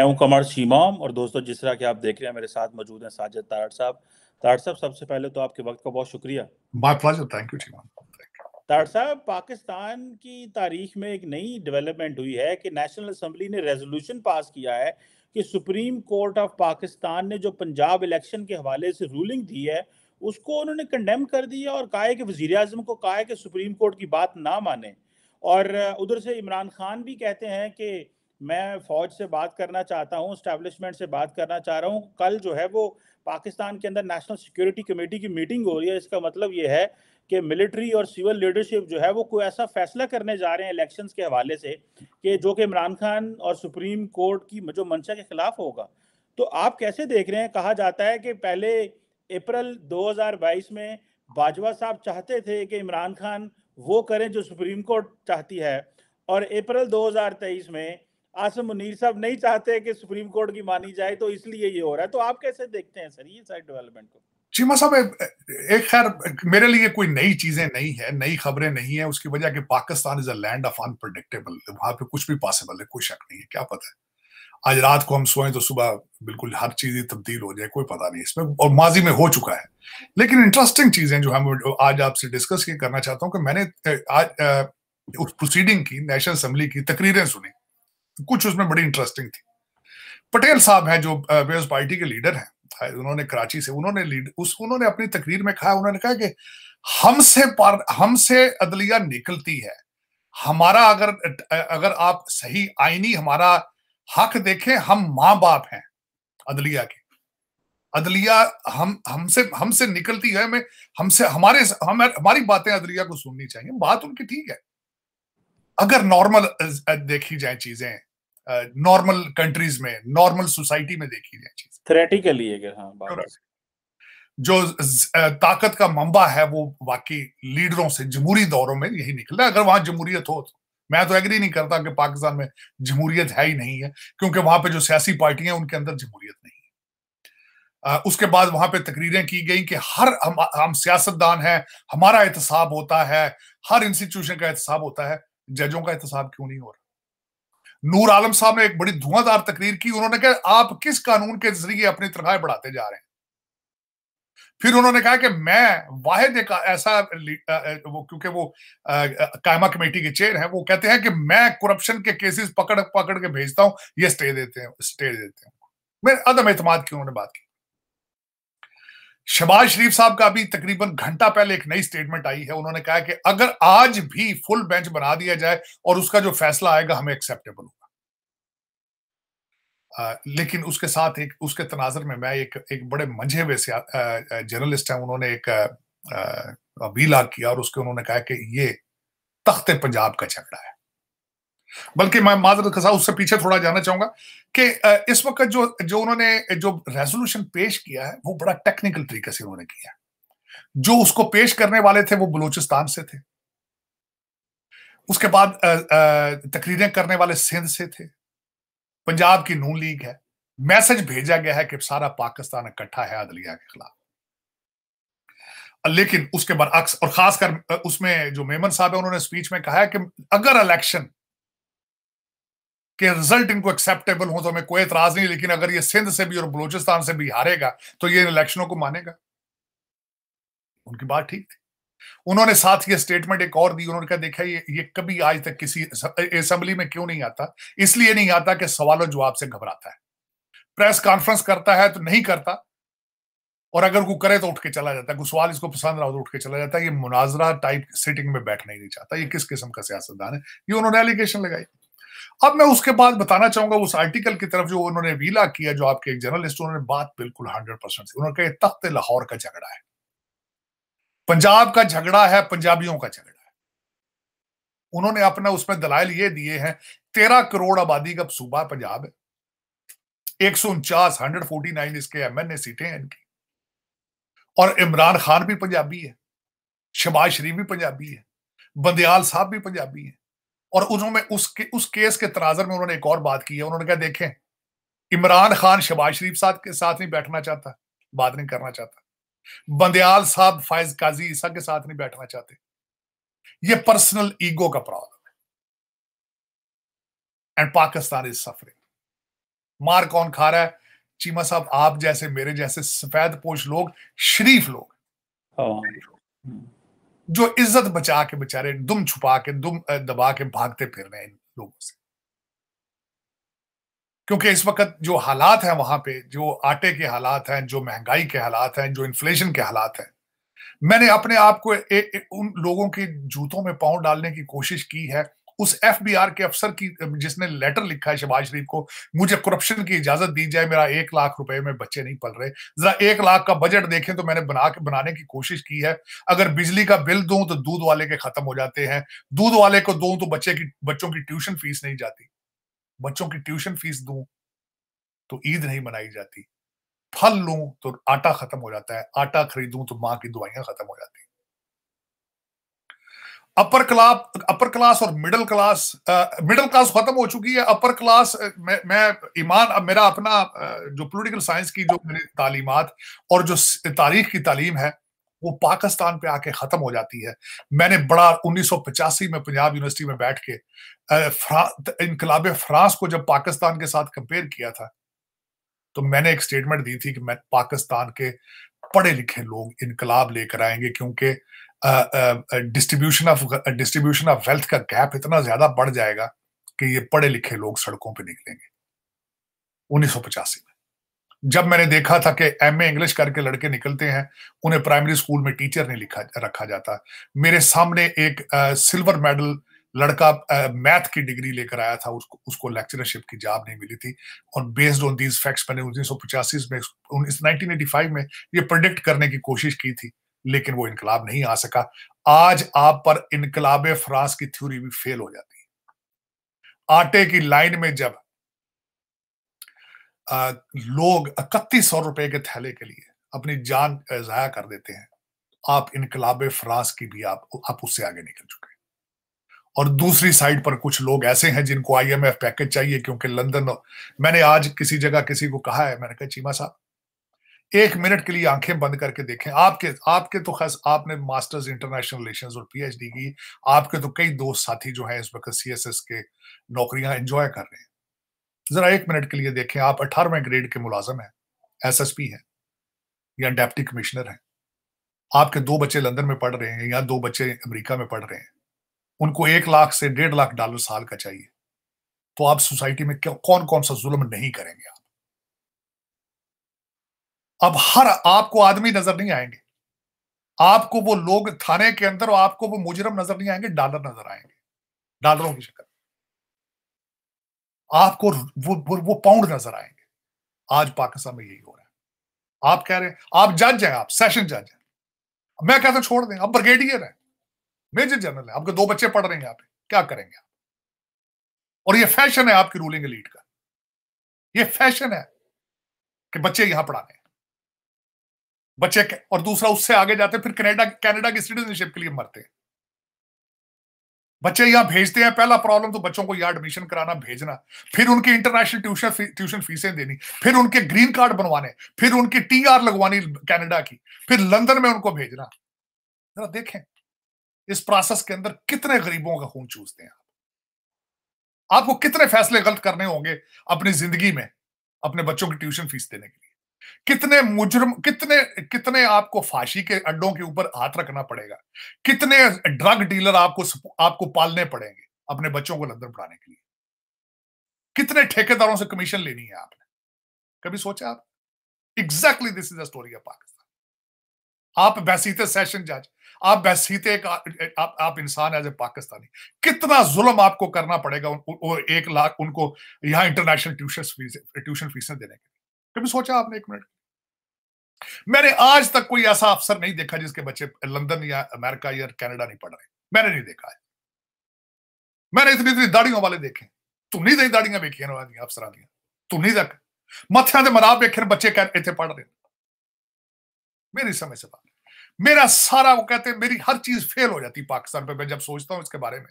मैं हूं कमर सीमाम और दोस्तों जिस तरह के आप देख रहे हैं मेरे साथ मौजूद हैं साजिद ताराट साहब ताराट साहब सबसे पहले तो आपके वक्त का बहुत शुक्रिया माय प्लेजर थैंक यू ताराट साहब पाकिस्तान की तारीख में एक नई डेवलपमेंट हुई है कि नेशनल असम्बली ने रेजोल्यूशन पास किया है कि सुप्रीम कोर्ट ऑफ पाकिस्तान ने जो पंजाब इलेक्शन के हवाले से रूलिंग दी है उसको उन्होंने कंडेम कर दिया और कहा है कि वजीर अजम को कहा है कि सुप्रीम कोर्ट की बात ना माने और उधर से इमरान खान भी कहते हैं कि मैं फौज से बात करना चाहता हूँ स्टैब्लिशमेंट से बात करना चाह रहा हूँ कल जो है वो पाकिस्तान के अंदर नेशनल सिक्योरिटी कमेटी की मीटिंग हो रही है इसका मतलब ये है कि मिलिट्री और सिविल लीडरशिप जो है वो कोई ऐसा फैसला करने जा रहे हैं इलेक्शंस के हवाले से कि जो कि इमरान खान और सुप्रीम कोर्ट की जो मंशा के खिलाफ होगा तो आप कैसे देख रहे हैं कहा जाता है कि पहले अप्रैल 2022 में बाजवा साहब चाहते थे कि इमरान खान वो करें जो सुप्रीम कोर्ट चाहती है और अप्रैल 2023 में आसम मुनीर साहब नहीं चाहते कि सुप्रीम कोर्ट की मानी जाए तो इसलिए ये हो रहा है तो आप कैसे देखते हैं सर ये साइड डेवलपमेंट को चीमा साहब एक खैर मेरे लिए कोई नई चीजें नहीं है नई खबरें नहीं है उसकी वजह कि Pakistan is a land of unpredictable वहां पे कुछ भी पॉसिबल है कोई शक नहीं है क्या पता है आज रात को हम सोए तो सुबह बिल्कुल हर चीज ही तब्दील हो जाए कोई पता नहीं इसमें और माजी में हो चुका है लेकिन इंटरेस्टिंग चीजें जो हम आज आपसे डिस्कस करना चाहता हूँ कि मैंने आज उस प्रोसीडिंग की नेशनल असेंबली की तकरीरें सुनी कुछ उसमें बड़ी इंटरेस्टिंग थी पटेल साहब हैं जो पीपल्स पार्टी के लीडर हैं उन्होंने कराची से उन्होंने लीड उस उन्होंने अपनी तकरीर में कहा उन्होंने कहा कि हमसे हमसे अदलिया निकलती है हमारा अगर अगर आप सही आईनी हमारा हक देखें हम माँ बाप हैं अदलिया के अदलिया हम हमसे हमसे निकलती है हमें हमसे हमारे हम, हमारी बातें अदलिया को सुननी चाहिए बात उनकी ठीक है अगर नॉर्मल देखी जाए चीजें नॉर्मल कंट्रीज में नॉर्मल सोसाइटी में देखी जाए चीजें थ्रेटिकली हाँ, जो ताकत का मंबा है वो वाकई लीडरों से जमहूरी दौरों में यही निकला अगर वहां जमहूरियत हो तो मैं तो एग्री नहीं करता कि पाकिस्तान में जमहूरियत है ही नहीं है क्योंकि वहां पे जो सियासी पार्टियां हैं उनके अंदर जमहूरियत नहीं है आ, उसके बाद वहां पे तकरीरें की गई कि हर हम हम सियासतदान है हमारा एहतसाब होता है हर इंस्टीट्यूशन का एहतसाब होता है जजों का एहतसाब क्यों नहीं हो रहा नूर आलम साहब ने एक बड़ी धुआंधार तकरीर की उन्होंने कहा आप किस कानून के जरिए अपनी तनख्वाहें बढ़ाते जा रहे हैं फिर उन्होंने कहा कि मैं वाहिद एक ऐसा वो क्योंकि वो कायमा कमेटी के चेयर हैं वो कहते हैं कि मैं करप्शन के केसेस पकड़ पकड़ के भेजता हूं ये स्टे देते हैं स्टे देते हैं मैं अदम एतमाद की उन्होंने बात की शबाज शरीफ साहब का अभी तकरीबन घंटा पहले एक नई स्टेटमेंट आई है उन्होंने कहा कि अगर आज भी फुल बेंच बना दिया जाए और उसका जो फैसला आएगा हमें एक्सेप्टेबल होगा लेकिन उसके साथ एक उसके तनाजर में मैं एक एक बड़े मंझे हुए जर्नलिस्ट हैं उन्होंने एक अपील किया और उसके उन्होंने कहा कि ये तख्ते पंजाब का झगड़ा है बल्कि मैं माजर खसा उससे पीछे थोड़ा जाना चाहूंगा कि इस वक्त जो जो उन्होंने जो रेजोल्यूशन पेश किया है वो बड़ा टेक्निकल तरीके से उन्होंने किया है जो उसको पेश करने वाले थे वो बलूचिस्तान से थे उसके बाद तकरीरें करने वाले सिंध से थे पंजाब की नून लीग है मैसेज भेजा गया है कि सारा पाकिस्तान इकट्ठा है अदलिया के खिलाफ लेकिन उसके बरअक्स और खासकर उसमें जो मेमन साहब है उन्होंने स्पीच में कहा है कि अगर इलेक्शन कि रिजल्ट इनको एक्सेप्टेबल हो तो हमें कोई एतराज नहीं लेकिन अगर ये सिंध से भी और बलूचिस्तान से भी हारेगा तो ये इलेक्शनों को मानेगा उनकी बात ठीक थी उन्होंने साथ ये स्टेटमेंट एक और दी उन्होंने कहा देखा ये ये कभी आज तक किसी असेंबली में क्यों नहीं आता इसलिए नहीं आता कि सवालों जवाब से घबराता है प्रेस कॉन्फ्रेंस करता है तो नहीं करता और अगर वो करे तो उठ के चला जाता है सवाल इसको पसंद रहा तो उठ के चला जाता है ये मुनाजरा टाइप सिटिंग में बैठना ही नहीं चाहता ये किस किस्म का सियासतदान है ये उन्होंने एलिगेशन लगाई अब मैं उसके बाद बताना चाहूंगा उस आर्टिकल की तरफ जो उन्होंने वीला किया जो आपके एक जर्नलिस्ट उन्होंने बात बिल्कुल हंड्रेड परसेंट उन्होंने कहा तख्त लाहौर का झगड़ा है पंजाब का झगड़ा है पंजाबियों का झगड़ा है उन्होंने अपना उसमें दलाल ये दिए हैं तेरह करोड़ आबादी का सूबा पंजाब है एक सौ उनचास हंड्रेड फोर्टी नाइन इसके एम एन ए सीटें हैं इनकी और इमरान खान भी पंजाबी है शबाज शरीफ भी पंजाबी है बंदयाल साहब भी पंजाबी है और उन्होंने के, उस केस के तनाजर में उन्होंने एक और बात की है उन्होंने कहा देखें इमरान खान शबाज शरीफ साहब के साथ नहीं बैठना चाहता बात नहीं करना चाहता बंदयाल साहब फायज काजी ईसा के साथ नहीं बैठना चाहते ये पर्सनल ईगो का प्रॉब्लम है एंड पाकिस्तान इज सफरिंग मार कौन खा रहा है चीमा साहब आप जैसे मेरे जैसे सफेद पोष लोग शरीफ लोग oh. जो इज्जत बचा के बेचारे दुम छुपा के दुम दबा के भागते फिर रहे हैं इन लोगों से क्योंकि इस वक्त जो हालात हैं वहां पे जो आटे के हालात हैं जो महंगाई के हालात हैं जो इन्फ्लेशन के हालात हैं मैंने अपने आप को उन लोगों के जूतों में पांव डालने की कोशिश की है उस एफ के अफसर की जिसने लेटर लिखा है शहबाज शरीफ को मुझे करप्शन की इजाजत दी जाए मेरा एक लाख रुपए में बच्चे नहीं पल रहे जरा एक लाख का बजट देखें तो मैंने बना के बनाने की कोशिश की है अगर बिजली का बिल दूं तो दूध वाले के खत्म हो जाते हैं दूध वाले को दूं तो बच्चे की बच्चों की ट्यूशन फीस नहीं जाती बच्चों की ट्यूशन फीस दू तो ईद नहीं मनाई जाती फल लू तो आटा खत्म हो जाता है आटा खरीदूं तो माँ की दवाइयां खत्म हो जाती अपर क्लास अपर क्लास और मिडिल क्लास मिडिल क्लास खत्म हो चुकी है अपर क्लास uh, मैं ईमान अब मेरा अपना uh, जो पॉलिटिकल साइंस की जो मेरी तालीमत और जो तारीख की तालीम है वो पाकिस्तान पे आके खत्म हो जाती है मैंने बड़ा 1985 में पंजाब यूनिवर्सिटी में बैठ के uh, इनकलाब फ्रांस को जब पाकिस्तान के साथ कंपेयर किया था तो मैंने एक स्टेटमेंट दी थी कि मैं पाकिस्तान के पढ़े लिखे लोग इनकलाब लेकर आएंगे क्योंकि distribution of distribution of wealth का गैप इतना ज्यादा बढ़ जाएगा कि ये पढ़े लिखे लोग सड़कों पे निकलेंगे उन्नीस में जब मैंने देखा था कि एम इंग्लिश करके लड़के निकलते हैं उन्हें प्राइमरी स्कूल में टीचर नहीं लिखा रखा जाता मेरे सामने एक आ, सिल्वर मेडल लड़का मैथ की डिग्री लेकर आया था उसको उसको लेक्चरशिप की जॉब नहीं मिली थी और बेस्ड ऑन दीज फैक्ट्स मैंने उन्नीस सौ में उन्नीस में ये प्रोडिक्ट करने की कोशिश की थी लेकिन वो इनकलाब नहीं आ सका आज आप पर इनकलाब फ्रांस की थ्योरी भी फेल हो जाती है आटे की लाइन में जब आ, लोग इकतीस सौ रुपए के थैले के लिए अपनी जान जाया कर देते हैं आप इनकलाब फ्रांस की भी आप आप उससे आगे निकल चुके हैं और दूसरी साइड पर कुछ लोग ऐसे हैं जिनको आईएमएफ पैकेज चाहिए क्योंकि लंदन मैंने आज किसी जगह किसी को कहा है मैंने कहा चीमा साहब एक मिनट के लिए आंखें बंद करके देखें आपके आपके तो खास आपने मास्टर्स इंटरनेशनल रिलेशन और पीएचडी की आपके तो कई दोस्त साथी जो हैं इस वक्त सीएसएस के नौकरियां एंजॉय कर रहे हैं जरा एक मिनट के लिए देखें आप अठारहवें ग्रेड के मुलाजम हैं एसएसपी हैं या डेप्टी कमिश्नर हैं आपके दो बच्चे लंदन में पढ़ रहे हैं या दो बच्चे अमेरिका में पढ़ रहे हैं उनको एक लाख से डेढ़ लाख डॉलर साल का चाहिए तो आप सोसाइटी में कौन कौन सा जुल्म नहीं करेंगे अब हर आपको आदमी नजर नहीं आएंगे आपको वो लोग थाने के अंदर और आपको वो मुजरम नजर नहीं आएंगे डॉलर नजर आएंगे डॉलरों की शक्ल आपको वो वो, वो पाउंड नजर आएंगे आज पाकिस्तान में यही हो रहा है आप कह रहे हैं आप जज हैं आप सेशन जज हैं मैं कहता छोड़ दें आप ब्रिगेडियर हैं मेजर जनरल है आपके दो बच्चे पढ़ रहे हैं यहाँ पे क्या करेंगे आप और ये फैशन है आपकी रूलिंग लीड का ये फैशन है कि बच्चे यहां पढ़ाने बच्चे और दूसरा उससे आगे जाते फिर कनेडा कनाडा की सिटीजनशिप के लिए मरते हैं बच्चे यहां भेजते हैं पहला प्रॉब्लम तो बच्चों को यहाँ एडमिशन कराना भेजना फिर उनकी इंटरनेशनल ट्यूशन फी, ट्यूशन फीसें देनी फिर उनके ग्रीन कार्ड बनवाने फिर उनकी टी आर लगवानी कनाडा की फिर लंदन में उनको भेजना जरा देखें इस प्रोसेस के अंदर कितने गरीबों का खून चूसते हैं आप आपको कितने फैसले गलत करने होंगे अपनी जिंदगी में अपने बच्चों की ट्यूशन फीस देने के लिए कितने मुजरम कितने कितने आपको फांसी के अड्डों के ऊपर हाथ रखना पड़ेगा कितने ड्रग डीलर आपको आपको पालने पड़ेंगे अपने बच्चों को लंदन पढ़ाने के लिए कितने ठेकेदारों से कमीशन लेनी है आपने कभी सोचा आप exactly this is the story of Pakistan आप बहसीते सेशन जज आप बहसीते एक आप, आप इंसान एज ए पाकिस्तानी कितना जुल्म आपको करना पड़ेगा उन, उ, एक लाख उनको यहां इंटरनेशनल ट्यूशन फीस ट्यूशन फीसें देने के कभी सोचा आपने एक मिनट मैंने आज तक कोई ऐसा अफसर नहीं देखा जिसके बच्चे लंदन या अमेरिका या कनाडा नहीं पढ़ रहे मैंने नहीं देखा है मैंने इतनी इतनी दाड़ियों वाले देखे तुमने दाड़ियां देखी वेखियां अफसर दियां तू नहीं देख मथियां ਮਰਾਬ देखे बच्चे इतने पढ़ रहे मेरी समझ से बात मेरा सारा वो कहते हैं मेरी हर चीज फेल हो जाती पाकिस्तान पे मैं जब सोचता हूं इसके बारे में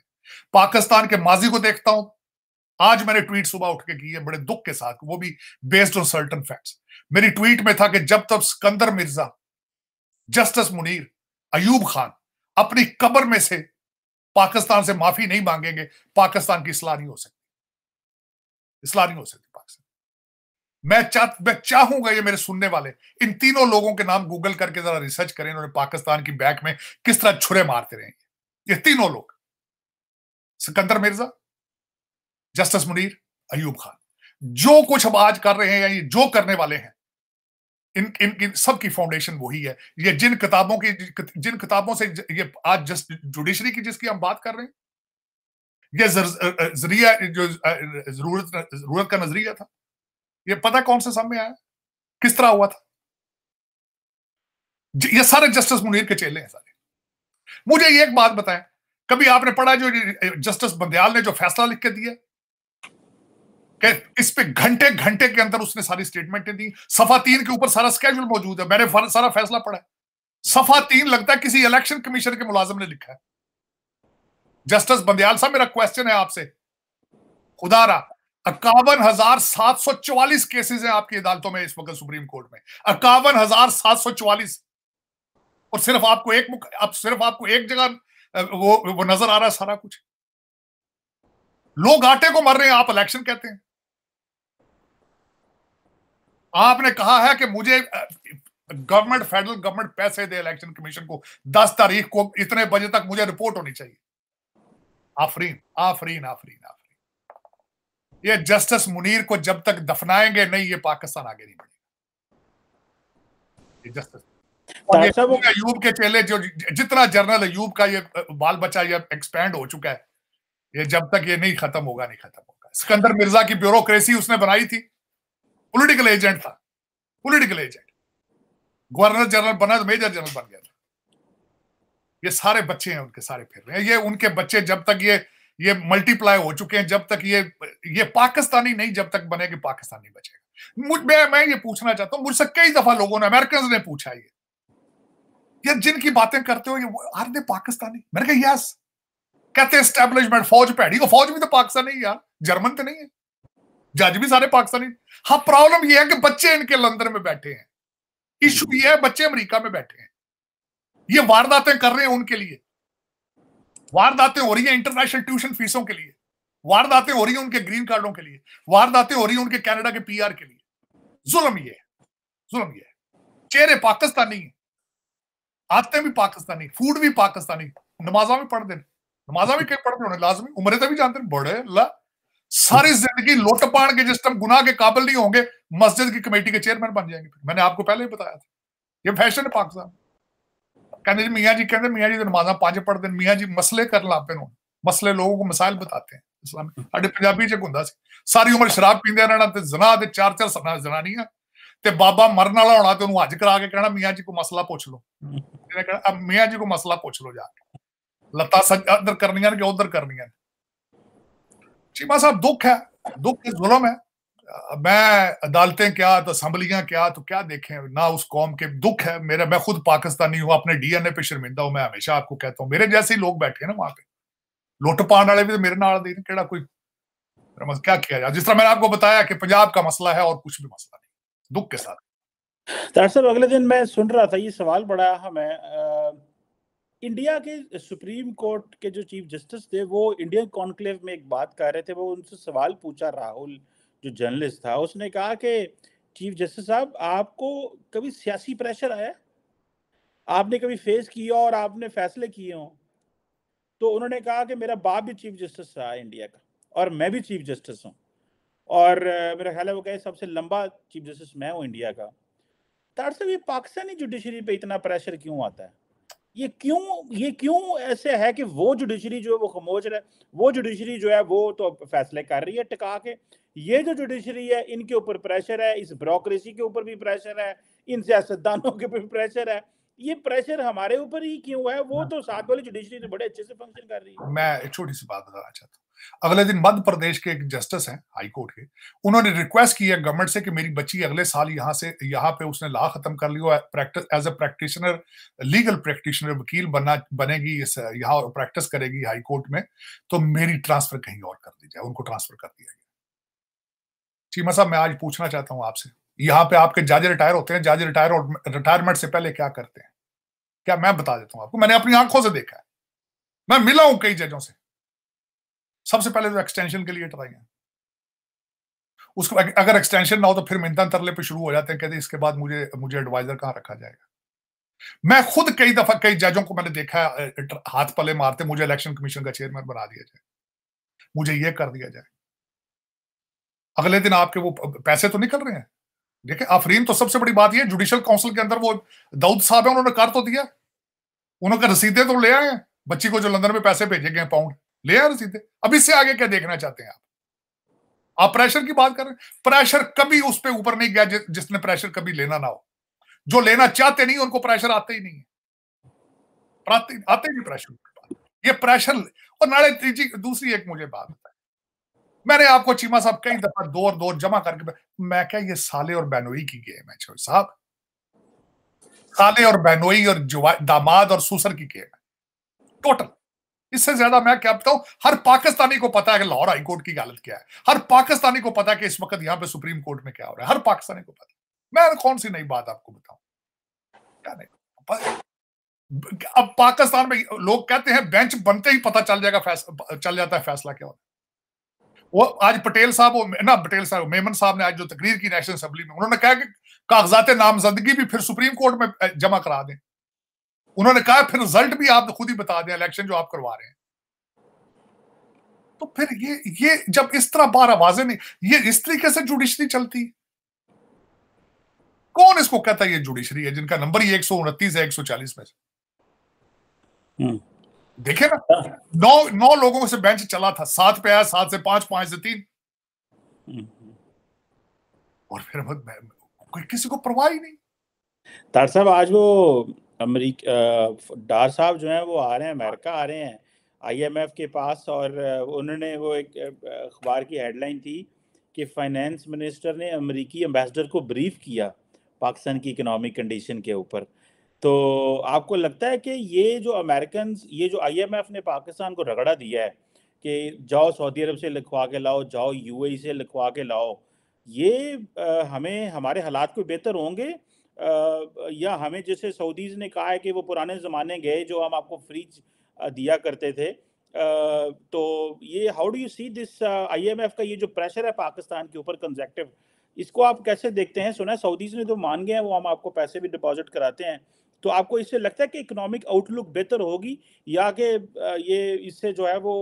पाकिस्तान के माजी को देखता हूं आज मैंने ट्वीट सुबह उठ के की है बड़े दुख के साथ वो भी बेस्ड ऑन सर्टन फैक्ट्स मेरी ट्वीट में था कि जब तक सिकंदर मिर्जा जस्टिस मुनीर अयूब खान अपनी कब्र में से पाकिस्तान से माफी नहीं मांगेंगे पाकिस्तान की इसलाह नहीं हो सकती इसलाह नहीं हो सकती पाकिस्तान मैं चाह मैं चाहूंगा ये मेरे सुनने वाले इन तीनों लोगों के नाम गूगल करके जरा रिसर्च करें इन्होंने पाकिस्तान की बैक में किस तरह छुरे मारते रहेंगे ये तीनों लोग सिकंदर मिर्जा जस्टिस मुनीर अयूब खान जो कुछ हम आज कर रहे हैं जो करने वाले हैं इन इन, इन सब की फाउंडेशन वही है ये जिन किताबों की जिन किताबों से ये आज जस्ट जुडिशरी की जिसकी हम बात कर रहे हैं ये जरिया जो जरूरत जरूरत का नजरिया था ये पता कौन से सामने आया किस तरह हुआ था ये सारे जस्टिस मुनीर के चेले हैं सारे मुझे ये एक बात बताएं कभी आपने पढ़ा जो जस्टिस बंदयाल ने जो फैसला लिख के दिया इस पे घंटे घंटे के अंदर उसने सारी स्टेटमेंटें दी सफा तीन के ऊपर सारा स्केड्यूल मौजूद है मैंने सारा फैसला पड़ा है सफा तीन लगता है किसी इलेक्शन कमीशन के मुलाजिम ने लिखा है जस्टिस बंदयाल साहब मेरा क्वेश्चन है आपसे खुदारा इक्यावन हजार सात सौ चौवालीस केसेज है आपकी अदालतों में इस वक्त सुप्रीम कोर्ट में इक्यावन हजार सात सौ चौवालीस और सिर्फ आपको एक अब सिर्फ आपको एक जगह वो वो नजर आ रहा है सारा कुछ लोग आटे को मर रहे हैं आप इलेक्शन कहते हैं आपने कहा है कि मुझे गवर्नमेंट फेडरल गवर्नमेंट पैसे दे इलेक्शन कमीशन को दस तारीख को इतने बजे तक मुझे रिपोर्ट होनी चाहिए आफरीन आफरीन आफरीन आफरीन ये जस्टिस मुनीर को जब तक दफनाएंगे नहीं ये पाकिस्तान आगे नहीं बढ़ेगा जस्टिस अयूब के चेले जो जितना जर्नल अयूब का ये बाल बच्चा ये एक्सपैंड हो चुका है ये जब तक ये नहीं खत्म होगा नहीं खत्म होगा सिकंदर मिर्जा की ब्यूरोक्रेसी उसने बनाई थी पॉलिटिकल एजेंट था पॉलिटिकल एजेंट गवर्नर जनरल बना तो मेजर जनरल बन गया था ये सारे बच्चे हैं उनके सारे फिर रहे हैं ये उनके बच्चे जब तक ये ये मल्टीप्लाई हो चुके हैं जब तक ये ये पाकिस्तानी नहीं जब तक बनेगी पाकिस्तानी बचेगा मुझ मैं मैं ये पूछना चाहता हूं मुझसे कई दफा लोगों ने अमेरिकन ने पूछा ये यार जिनकी बातें करते हो ये आर दे पाकिस्तानी मैंने कहा यस कहते हैं फौज पैड़ी को फौज भी तो पाकिस्तानी यार जर्मन तो नहीं है जज भी सारे पाकिस्तानी हाँ प्रॉब्लम यह है कि बच्चे इनके लंदन में बैठे हैं इशू यह है बच्चे अमरीका में बैठे हैं ये वारदातें कर रहे हैं उनके लिए वारदातें हो रही है इंटरनेशनल ट्यूशन फीसों के लिए वारदातें हो रही है उनके ग्रीन कार्डों के लिए वारदातें हो रही है उनके कैनेडा के पीआर के लिए जुल्म ये है जुल्म ये चेहरे पाकिस्तानी आते भी पाकिस्तानी फूड भी पाकिस्तानी नमाजा भी पढ़ते नमाजा भी कहीं पढ़ते होने लाजमी उम्र भी जानते हैं बड़े ला सारी जिंदगी लोटपाड़ के जिस टाइम गुनाह के काबिल नहीं होंगे मस्जिद की कमेटी के चेयरमैन बन जाएंगे मैंने आपको पहले ही बताया था ये फैशन है पाकिस्तान कहते जी मियाँ जी कहते मियाँ जी तो नमाजा पांच पढ़ते मियाँ जी मसले कर ला पे मसले लोगों को मसाइल बताते हैं ਇਸਲਾਮ ਸਾਡੇ ਪੰਜਾਬੀ ਚ ਹੁੰਦਾ ਸੀ ਸਾਰੀ ਉਮਰ ਸ਼ਰਾਬ ਪੀਂਦੇ ਰਹਿਣਾ ਤੇ ਜ਼ਨਾ ਦੇ ਚਾਰ ਚਾਰ ਸਨਾ ਜ਼ਨਾਨੀਆਂ ਤੇ ਬਾਬਾ ਮਰਨ ਵਾਲਾ ਹੋਣਾ ਤੇ ਉਹਨੂੰ ਅੱਜ ਕਰਾ ਕੇ ਕਹਿਣਾ ਮੀਆਂ ਜੀ ਕੋ ਮਸਲਾ ਪੁੱਛ ਲਓ ਜਿਹਨੇ ਕਹਿਣਾ ਮੀਆਂ ਜੀ ਕੋ ਮਸਲਾ ਪੁੱਛ ਲਓ ਜਾ ਕੇ ਲੱਤਾਂ ਸੱਜ चीमा साहब दुख है दुख इस जुलम है मैं अदालतें क्या तो असम्बलियां क्या तो क्या देखें ना उस कौम के दुख है मेरा मैं खुद पाकिस्तानी हूं अपने डीएनए पे शर्मिंदा हूं मैं हमेशा आपको कहता हूं मेरे जैसे ही लोग बैठे हैं ना वहां पे लुट पाने वाले भी तो मेरे नाल दे केड़ा कोई क्या किया जाए जिस तरह मैंने आपको बताया कि पंजाब का मसला है और कुछ भी मसला नहीं दुख के साथ साहब अगले दिन मैं सुन रहा था ये सवाल बड़ा हमें इंडिया के सुप्रीम कोर्ट के जो चीफ जस्टिस थे वो इंडियन कॉन्क्लेव में एक बात कह रहे थे वो उनसे सवाल पूछा राहुल जो जर्नलिस्ट था उसने कहा कि चीफ जस्टिस साहब आपको कभी सियासी प्रेशर आया आपने कभी फेस किया और आपने फैसले किए हों तो उन्होंने कहा कि मेरा बाप भी चीफ जस्टिस रहा इंडिया का और मैं भी चीफ जस्टिस हूँ और मेरा ख्याल है वो कहे सबसे लंबा चीफ जस्टिस मैं हूँ इंडिया का तार ये पाकिस्तानी जुडिशरी पे इतना प्रेशर क्यों आता है ये क्यों ये क्यों ऐसे है कि वो जुडिशरी जो है वो खमोज है वो जुडिशरी जो है वो तो फैसले कर रही है टिका के ये जो जुडिशरी है इनके ऊपर प्रेशर है इस ब्रोक्रेसी के ऊपर भी प्रेशर है इन सियासतदानों के ऊपर प्रेशर है ये प्रेशर हमारे ऊपर ही क्यों है वो हाँ। तो साथ वाली जुडिशरी तो बड़े अच्छे से फंक्शन कर रही है मैं एक छोटी सी बात बताना चाहता हूँ अगले दिन मध्य प्रदेश के एक जस्टिस हैं हाई कोर्ट के उन्होंने रिक्वेस्ट किया गवर्नमेंट से कि मेरी बच्ची अगले साल यहाँ से यहाँ पे उसने ला खत्म कर लिया practice as a practitioner legal practitioner वकील बना बनेगी इस यहाँ प्रैक्टिस करेगी हाई कोर्ट में तो मेरी ट्रांसफर कहीं और कर दी जाए उनको ट्रांसफर कर दिया गया चीमा साहब मैं आज पूछना चाहता हूँ आपसे यहाँ पे आपके जज रिटायर होते हैं जज रिटायर रिटायरमेंट से पहले क्या करते हैं क्या मैं बता देता हूँ आपको मैंने अपनी आंखों से देखा है मैं मिला हूं कई जजों से सबसे पहले तो एक्सटेंशन के लिए ट्राई है उसको अगर एक्सटेंशन ना हो तो फिर मिंतन तरले पे शुरू हो जाते हैं कहते इसके बाद मुझे मुझे एडवाइजर कहाँ रखा जाएगा मैं खुद कई दफा कई जजों को मैंने देखा हाथ पले मारते मुझे इलेक्शन कमीशन का चेयरमैन बना दिया जाए मुझे ये कर दिया जाए अगले दिन आपके वो पैसे तो निकल रहे हैं देखिए आफरीन तो सबसे बड़ी बात यह जुडिशियल काउंसिल के अंदर वो दाऊद साहब है उन्होंने कर तो दिया उन्होंने रसीदे तो ले आए बच्ची को जो लंदन में पैसे भेजे गए पाउंड ले आए रसीदे अब इससे आगे क्या देखना चाहते हैं आप आप प्रेशर की बात कर रहे हैं प्रेशर कभी उस पर ऊपर नहीं गया जिसने प्रेशर कभी लेना ना हो जो लेना चाहते नहीं उनको प्रेशर आते ही नहीं है आते ही प्रेशर ये प्रेशर और नाले तीजी दूसरी एक मुझे बात बताए मैंने आपको चीमा साहब कई दफा दौर दौर जमा करके मैं क्या ये साले और बहनोई की गेम है छोड़ साहब साले और बैनोई और दामाद और सुसर की गेम है टोटल इससे ज्यादा मैं क्या बताऊं हर पाकिस्तानी को पता है कि लाहौर हाईकोर्ट की गलत क्या है हर पाकिस्तानी को पता है कि इस वक्त यहाँ पे सुप्रीम कोर्ट में क्या हो रहा है हर पाकिस्तानी को पता है मैं कौन सी नई बात आपको बताऊं क्या नहीं अब पाकिस्तान में लोग कहते हैं बेंच बनते ही पता चल जाएगा चल जाता है फैसला क्या होता है वो आज पटेल साहब ना पटेल साहब मेमन साहब ने आज जो तकरीर की नेशनल असेंबली में उन्होंने कहा कि कागजात नामजदगी भी फिर सुप्रीम कोर्ट में जमा करा दें उन्होंने कहा फिर रिजल्ट भी आप खुद ही बता दें इलेक्शन जो आप करवा रहे हैं तो फिर ये ये जब इस तरह बार आवाजें नहीं ये इस तरीके से जुडिशरी चलती कौन इसको कहता है ये जुडिशरी है जिनका नंबर ही एक सौ उनतीस है एक सौ चालीस में से हम्म। देखे ना हाँ। नौ नौ लोगों से बेंच चला था सात पे आया सात से पांच पांच से तीन हम्म। और फिर कोई किसी को परवाह ही नहीं तार साहब आज वो अमेरिका डार साहब जो हैं वो आ रहे हैं अमेरिका आ रहे हैं आईएमएफ के पास और उन्होंने वो एक अखबार की हेडलाइन थी कि फाइनेंस मिनिस्टर ने अमेरिकी एम्बेसडर को ब्रीफ किया पाकिस्तान की इकोनॉमिक कंडीशन के ऊपर तो आपको लगता है कि ये जो अमेरिकन ये जो आईएमएफ ने पाकिस्तान को रगड़ा दिया है कि जाओ सऊदी अरब से लिखवा के लाओ जाओ यूएई e से लिखवा के लाओ ये हमें हमारे हालात को बेहतर होंगे या हमें जैसे सऊदीज़ ने कहा है कि वो पुराने ज़माने गए जो हम आपको फ्रीज दिया करते थे तो ये how do you see this IMF का ये जो प्रेशर है पाकिस्तान के ऊपर कंजेक्टिव इसको आप कैसे देखते हैं सुना है सऊदीज़ ने तो मान गए हैं वो हम आपको पैसे भी डिपॉजिट कराते हैं तो आपको इससे लगता है कि इकोनॉमिक आउटलुक बेहतर होगी या कि ये इससे जो है वो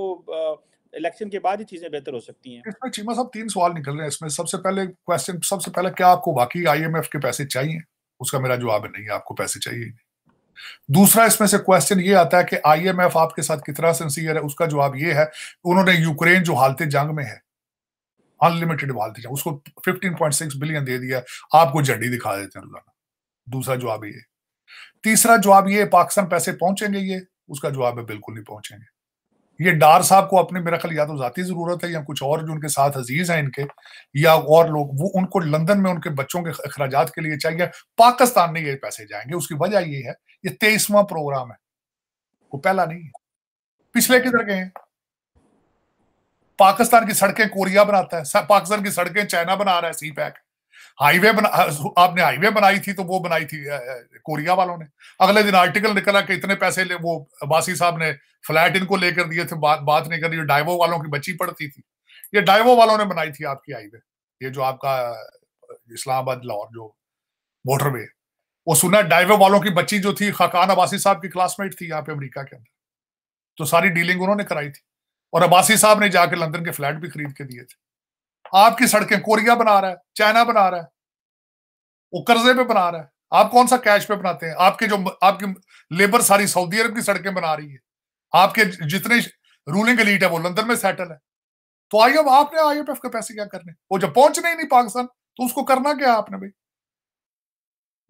इलेक्शन के बाद ही चीजें बेहतर हो सकती हैं इसमें चीमा साहब तीन सवाल निकल रहे हैं इसमें सबसे पहले क्वेश्चन सबसे पहले क्या आपको बाकी आईएमएफ के पैसे चाहिए उसका मेरा जवाब है नहीं आपको पैसे चाहिए दूसरा इसमें से क्वेश्चन ये आता है कि आईएमएफ आपके साथ कितना सिंसियर है उसका जवाब ये है उन्होंने यूक्रेन जो हालत जंग में है अनलिमिटेड वाल दिया उसको 15.6 बिलियन दे दिया आपको झंडी दिखा देते हैं दूसरा जवाब ये तीसरा जवाब ये पाकिस्तान पैसे पहुंचेंगे ये उसका जवाब है बिल्कुल नहीं पहुंचेंगे ये डार साहब को अपने मेरा ख्याल या तो जाती जरूरत है या कुछ और जो उनके साथ अजीज हैं इनके या और लोग वो उनको लंदन में उनके बच्चों के अखराज के लिए चाहिए पाकिस्तान में ये पैसे जाएंगे उसकी वजह ये है ये तेईसवा प्रोग्राम है वो पहला नहीं है पिछले किधर गए पाकिस्तान की सड़कें कोरिया बनाता है पाकिस्तान की सड़कें चाइना बना रहा है सी पैक है हाईवे बना हाँ, आपने हाईवे बनाई थी तो वो बनाई थी कोरिया वालों ने अगले दिन आर्टिकल निकला कि इतने पैसे ले वो बासी साहब ने फ्लैट इनको लेकर दिए थे बात बात नहीं करी डाइवो वालों की बच्ची पड़ती थी ये डाइवो वालों ने बनाई थी आपकी हाईवे ये जो आपका इस्लामाबाद लाहौर जो मोटरवे वो सुना डाइवो वालों की बच्ची जो थी खकान अबासी साहब की क्लासमेट थी यहाँ पे अमरीका के अंदर तो सारी डीलिंग उन्होंने कराई थी और अबासी साहब ने जाकर लंदन के फ्लैट भी खरीद के दिए थे आपकी सड़कें कोरिया बना रहा है चाइना बना रहा है वो कर्जे पे बना रहा है आप कौन सा कैश पे बनाते हैं आपके जो आपकी लेबर सारी सऊदी अरब की सड़कें बना रही है आपके जितने रूलिंग लीड है वो लंदन में सेटल है तो आई एफ आपने आई के पैसे क्या करने वो जब पहुंचने ही नहीं पाकिस्तान तो उसको करना क्या आपने भाई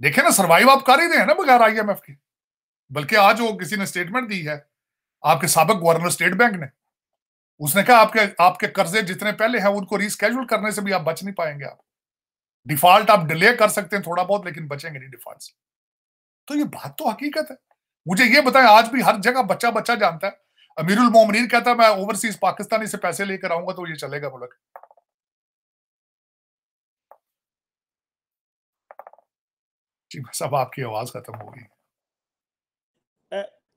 देखे ना सर्वाइव आप कर ही रहे हैं ना बगैर एफ के बल्कि आज वो किसी ने स्टेटमेंट दी है आपके सबक गवर्नर स्टेट बैंक ने उसने कहा आपके आपके कर्जे जितने पहले हैं उनको रिस्केड्यूल करने से भी आप बच नहीं पाएंगे आप डिफॉल्ट आप डिले कर सकते हैं थोड़ा बहुत लेकिन बचेंगे नहीं डिफॉल्ट से तो ये बात तो हकीकत है मुझे ये बताएं आज भी हर जगह बच्चा बच्चा जानता है अमीरुल मोमिन कहता है मैं ओवरसीज पाकिस्तानी से पैसे लेकर आऊंगा तो ये चलेगा मुल्क जी साहब आपकी आवाज खत्म हो गई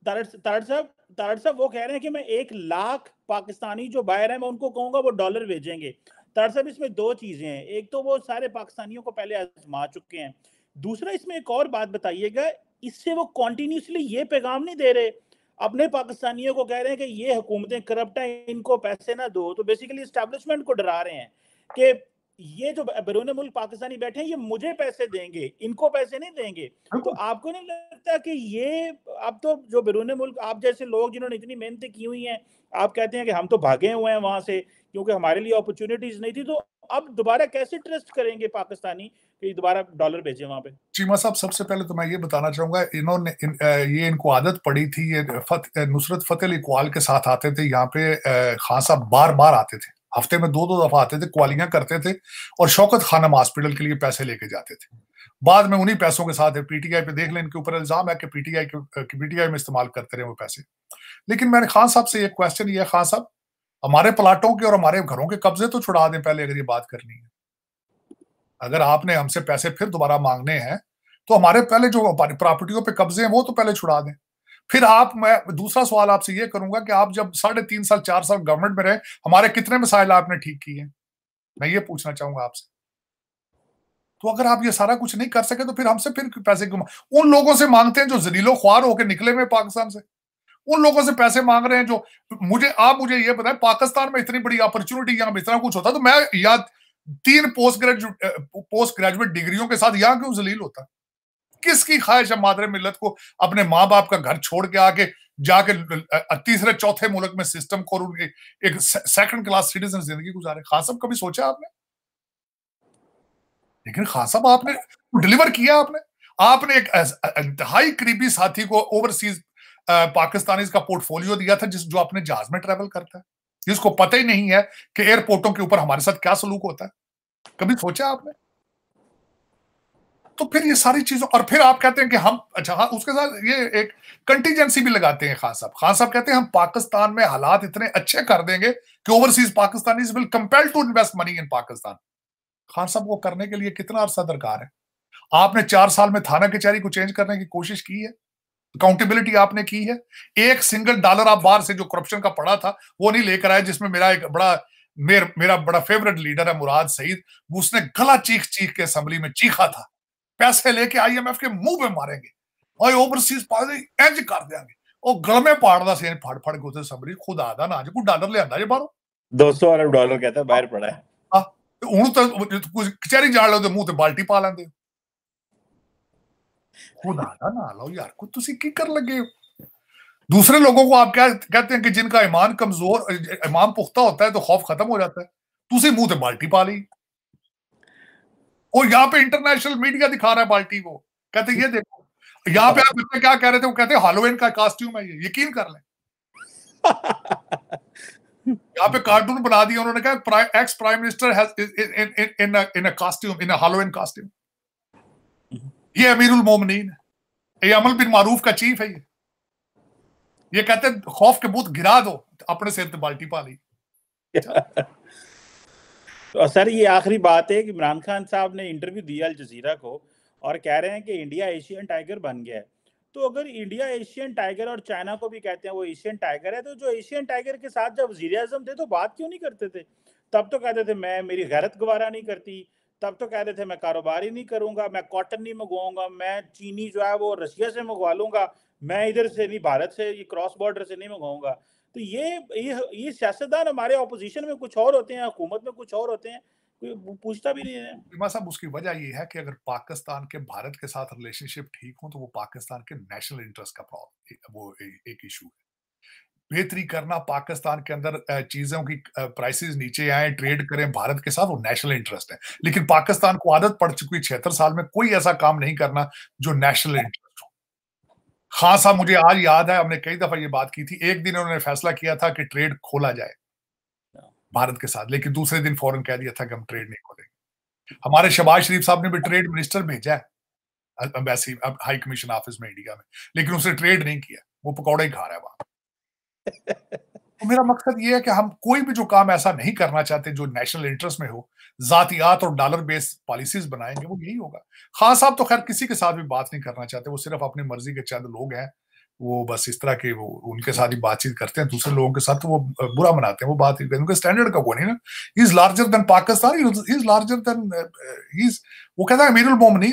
तारड़ साहब वो कह रहे हैं कि मैं एक लाख पाकिस्तानी जो बाहर है मैं उनको कहूंगा वो डॉलर भेजेंगे तारड़ साहब इसमें दो चीजें हैं एक तो वो सारे पाकिस्तानियों को पहले आजमा चुके हैं दूसरा इसमें एक और बात बताइएगा इससे वो कॉन्टिन्यूसली ये पैगाम नहीं दे रहे अपने पाकिस्तानियों को कह रहे हैं कि ये हुकूमतें करप्ट हैं इनको पैसे ना दो तो बेसिकली इस्टेब्लिशमेंट को डरा रहे हैं कि ये जो बैरून मुल्क पाकिस्तानी बैठे हैं ये मुझे पैसे देंगे इनको पैसे नहीं देंगे तो आपको नहीं लगता कि ये अब तो जो बैरून मुल्क आप जैसे लोग जिन्होंने इतनी मेहनतें की हुई हैं आप कहते हैं कि हम तो भागे हुए हैं वहां से क्योंकि हमारे लिए अपॉर्चुनिटीज नहीं थी तो अब दोबारा कैसे ट्रस्ट करेंगे पाकिस्तानी कि दोबारा डॉलर भेजे वहां पे चीमा साहब सबसे पहले तो मैं ये बताना चाहूंगा इन्होंने इन, ये इनको आदत पड़ी थी ये फत, नुसरत फतेह इकबाल के साथ आते थे यहाँ पे खासा बार बार आते थे हफ्ते में दो दो दफा आते थे क्वालियां करते थे और शौकत खानम हॉस्पिटल के लिए पैसे लेके जाते थे बाद में उन्हीं पैसों के साथ पीटीआई पे देख लें इनके ऊपर इल्जाम है कि पीटीआई के पीटीआई में इस्तेमाल करते रहे वो पैसे लेकिन मैंने खान साहब से एक क्वेश्चन ये खान साहब हमारे प्लाटों के और हमारे घरों के कब्जे तो छुड़ा दें पहले अगर ये बात करनी है अगर आपने हमसे पैसे फिर दोबारा मांगने हैं तो हमारे पहले जो प्रॉपर्टियों पे कब्जे हैं वो तो पहले छुड़ा दें फिर आप मैं दूसरा सवाल आपसे ये करूंगा कि आप जब साढ़े तीन साल चार साल गवर्नमेंट में रहे हमारे कितने मिसाइल आपने ठीक किए मैं ये पूछना चाहूंगा आपसे तो अगर आप ये सारा कुछ नहीं कर सके तो फिर हमसे फिर पैसे क्यों उन लोगों से मांगते हैं जो जलीलो ख्वार होकर निकले हुए पाकिस्तान से उन लोगों से पैसे मांग रहे हैं जो मुझे आप मुझे ये बताएं पाकिस्तान में इतनी बड़ी अपॉर्चुनिटी यहाँ इतना कुछ होता तो मैं या तीन पोस्ट ग्रेजुएट पोस्ट ग्रेजुएट डिग्रियों के साथ यहाँ क्यों जलील होता है किसकी ख्वाहिश है मादरे मिलत को अपने माँ बाप का घर छोड़ के आके जाके तीसरे चौथे मुल्क में सिस्टम खोल उनके एक सेकंड क्लास सिटीजन जिंदगी गुजारे खान कभी सोचा आपने लेकिन खान आपने डिलीवर किया आपने आपने एक इंतहाई करीबी साथी को ओवरसीज पाकिस्तानी का पोर्टफोलियो दिया था जिस जो अपने जहाज में ट्रेवल करता है जिसको पता ही नहीं है कि एयरपोर्टों के ऊपर हमारे साथ क्या सलूक होता है कभी सोचा आपने तो फिर ये सारी चीजों और फिर आप कहते हैं कि हम अच्छा हाँ उसके साथ ये एक कंटीजेंसी भी लगाते हैं खान साहब खान साहब कहते हैं हम पाकिस्तान में हालात इतने अच्छे कर देंगे कि overseas is will compel to invest money in Pakistan Khan साहब को करने के लिए कितना अरसा दरकार है आपने चार साल में थाना कचहरी को चेंज करने की कोशिश की है अकाउंटेबिलिटी आपने की है एक सिंगल डॉलर आप बाहर से जो करप्शन का पड़ा था वो नहीं लेकर आए जिसमें मेरा एक बड़ा मेर, मेरा बड़ा फेवरेट लीडर है मुराद सईद उसने गला चीख चीख के असेंबली में चीखा था पैसे लेके आई एम एफ के मुंह में मारेंगे और कर देंगे गलमे पाड़ दा सेन फड़ फड़ समरी खुद आ ना जो कुछ डॉलर ले आंदा बारो 200 अरब डॉलर कहता है पड़ा है हाँ, तो तो, तो कचहरी जा लो दे बाल्टी पा लेंगे खुद आ ना लो यार कुछ तुसी की कर लगे हो दूसरे लोगों को आप क्या कहते हैं कि जिनका ईमान कमजोर ईमान पुख्ता होता है तो खौफ खत्म हो जाता है तुसी मुंह बाल्टी पा ली वो यहाँ पे इंटरनेशनल मीडिया दिखा रहा है बाल्टी को कहते ये देखो यहाँ पे आप इतने क्या कह रहे थे वो कहते हॉलोवेन का कास्ट्यूम है ये यकीन कर ले यहाँ पे कार्टून बना दिया उन्होंने कहा ex prime minister in costume in Halloween costume ये अमीरुल मोमनीन है ये अमल बिन मारूफ का चीफ है ये ये कहते खौफ के बूथ गिरा दो अपने सिर बाल्टी पा ली और सर ये आखिरी बात है कि इमरान खान साहब ने इंटरव्यू दिया अल जजीरा को और कह रहे हैं कि इंडिया एशियन टाइगर बन गया है तो अगर इंडिया एशियन टाइगर और चाइना को भी कहते हैं वो एशियन टाइगर है तो जो एशियन टाइगर के साथ जब वजीर अजम थे तो बात क्यों नहीं करते थे तब तो कहते थे मैं मेरी गैरत गवारा नहीं करती तब तो कहते थे मैं कारोबार ही नहीं करूंगा मैं कॉटन नहीं मंगवाऊंगा मैं चीनी जो है वो रशिया से मंगवा लूंगा मैं इधर से नहीं भारत से ये क्रॉस बॉर्डर से नहीं मंगवाऊंगा तो ये ये ये सियासतदान हमारे ऑपोजिशन में कुछ और होते हैं हुकूमत में कुछ और होते हैं पूछता भी नहीं है इमा साहब उसकी वजह ये है कि अगर पाकिस्तान के भारत के साथ रिलेशनशिप ठीक हो तो वो पाकिस्तान के नेशनल इंटरेस्ट का प्रॉब्लम वो एक इशू है बेहतरी करना पाकिस्तान के अंदर चीजों की प्राइसेस नीचे आए ट्रेड करें भारत के साथ वो नेशनल इंटरेस्ट है लेकिन पाकिस्तान को आदत पड़ चुकी है छिहत्तर साल में कोई ऐसा काम नहीं करना जो नेशनल इंटरेस्ट हाँ। खासा मुझे आज याद है हमने कई दफा ये बात की थी एक दिन उन्होंने फैसला किया था कि ट्रेड खोला जाए भारत के साथ लेकिन दूसरे दिन फौरन कह दिया था कि हम ट्रेड नहीं खोलेंगे हमारे शबाज शरीफ साहब ने भी ट्रेड मिनिस्टर भेजा है हाई कमीशन ऑफिस में इंडिया में लेकिन उसने ट्रेड नहीं किया वो पकौड़े ही खा रहा है वहां तो मेरा मकसद ये है कि हम कोई भी जो काम ऐसा नहीं करना चाहते जो नेशनल इंटरेस्ट में हो जातियात और डॉलर बेस्ड पॉलिसीज बनाएंगे वो यही होगा खान हाँ साहब तो खैर किसी के साथ भी बात नहीं करना चाहते वो सिर्फ अपनी मर्जी के चंद लोग हैं वो बस इस तरह के वो उनके साथ ही बातचीत करते हैं दूसरे लोगों के साथ तो वो बुरा मनाते हैं वो बात उनके स्टैंडर्ड का वो नहीं ना is larger than Pakistan is larger than is वो कहता है अमीरुल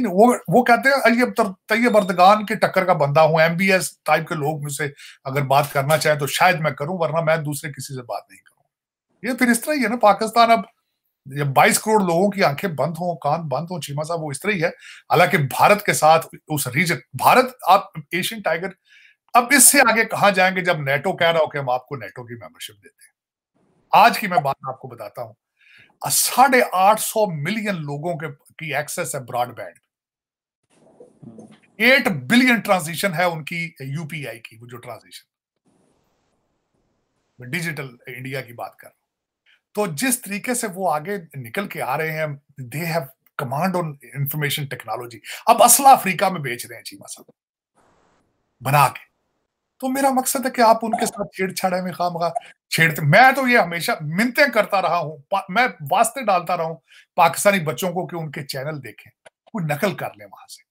वो वो कहते हैं अयब तैयब बर्दगान के टक्कर का बंदा हूँ एम टाइप के लोग मुझसे अगर बात करना चाहे तो शायद मैं करूँ वरना मैं दूसरे किसी से बात नहीं करूँ ये फिर इस तरह ही है ना पाकिस्तान अब जब 22 करोड़ लोगों की आंखें बंद हों कान बंद हों चीमा साहब वो इस तरह ही है हालांकि भारत के साथ उस रीजन भारत आप एशियन टाइगर अब इससे आगे कहा जाएंगे जब नेटो कह रहा हो कि हम आपको नेटो की मेंबरशिप देते हैं आज की मैं बात आपको बताता हूं साढ़े आठ सौ मिलियन लोगों के की एक्सेस है ब्रॉडबैंड एट बिलियन ट्रांजिशन है उनकी यूपीआई की वो जो ट्रांजिशन डिजिटल इंडिया की बात कर तो जिस तरीके से वो आगे निकल के आ रहे हैं they have command on information technology अब असला अफ्रीका में बेच रहे हैं चीमा साहब बना के तो मेरा मकसद है कि आप उनके साथ छेड़छाड़ में खाम खा छेड़ते मैं तो ये हमेशा मिनते करता रहा हूँ मैं वास्ते डालता रहा हूँ पाकिस्तानी बच्चों को कि उनके चैनल देखें कोई नकल कर लें वहां से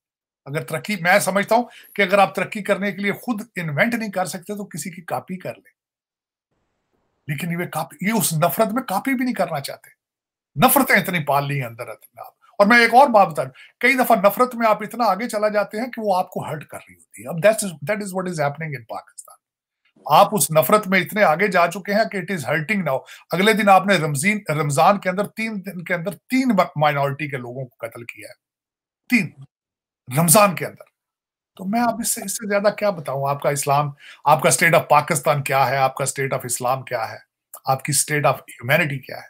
अगर तरक्की मैं समझता हूं कि अगर आप तरक्की करने के लिए खुद इन्वेंट नहीं कर सकते तो किसी की कॉपी कर लें लेकिन ये काफी ये उस नफरत में काफी भी नहीं करना चाहते नफरतें इतनी पाल ली अंदर अपने आप और मैं एक और बात बता कई दफा नफरत में आप इतना आगे चला जाते हैं कि वो आपको हर्ट कर रही होती है अब that is that is what is happening in Pakistan आप उस नफरत में इतने आगे जा चुके हैं कि इट इज हर्टिंग नाउ अगले दिन आपने रमजीन रमजान के अंदर तीन दिन के अंदर तीन माइनॉरिटी के लोगों को कत्ल किया है तीन रमजान के अंदर तो मैं आप इससे इससे ज्यादा क्या बताऊं आपका इस्लाम आपका स्टेट ऑफ पाकिस्तान क्या है आपका स्टेट ऑफ इस्लाम क्या है आपकी स्टेट ऑफ ह्यूमैनिटी क्या है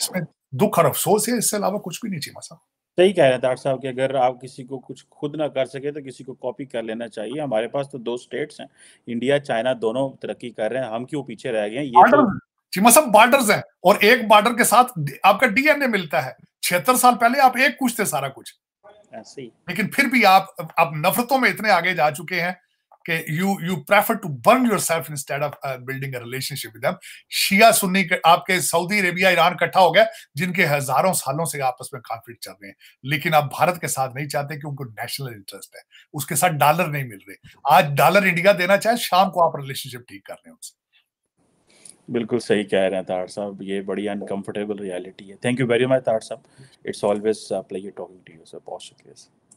इसमें दुख और अफसोस है इससे अलावा कुछ भी नहीं चाहिए मसा सही कह रहे हैं डॉक्टर साहब कि अगर आप किसी को कुछ खुद ना कर सके तो किसी को कॉपी कर लेना चाहिए हमारे पास तो दो स्टेट्स हैं इंडिया चाइना दोनों तरक्की कर रहे हैं हम क्यों पीछे रह गए ये तो... चीमा साहब बॉर्डर्स और एक बॉर्डर के साथ आपका डीएनए मिलता है छिहत्तर साल पहले आप एक कुछ थे सारा कुछ लेकिन फिर भी आप आप नफरतों में इतने आगे जा चुके हैं कि you you prefer to burn instead of building a relationship with शिया सुन्नी आपके सऊदी अरेबिया ईरान इकट्ठा हो गया जिनके हजारों सालों से आपस में कॉन्फ्लिक्ट चल रहे हैं लेकिन आप भारत के साथ नहीं चाहते कि उनको नेशनल इंटरेस्ट है उसके साथ डॉलर नहीं मिल रहे आज डॉलर इंडिया देना चाहे शाम को आप रिलेशनशिप ठीक कर रहे हैं उनसे बिल्कुल सही कह रहे हैं तार साहब ये बड़ी अनकंफर्टेबल रियलिटी है थैंक यू वेरी मच तार साहब it's always pleasure talking to you sir बहुत शुक्रिया सर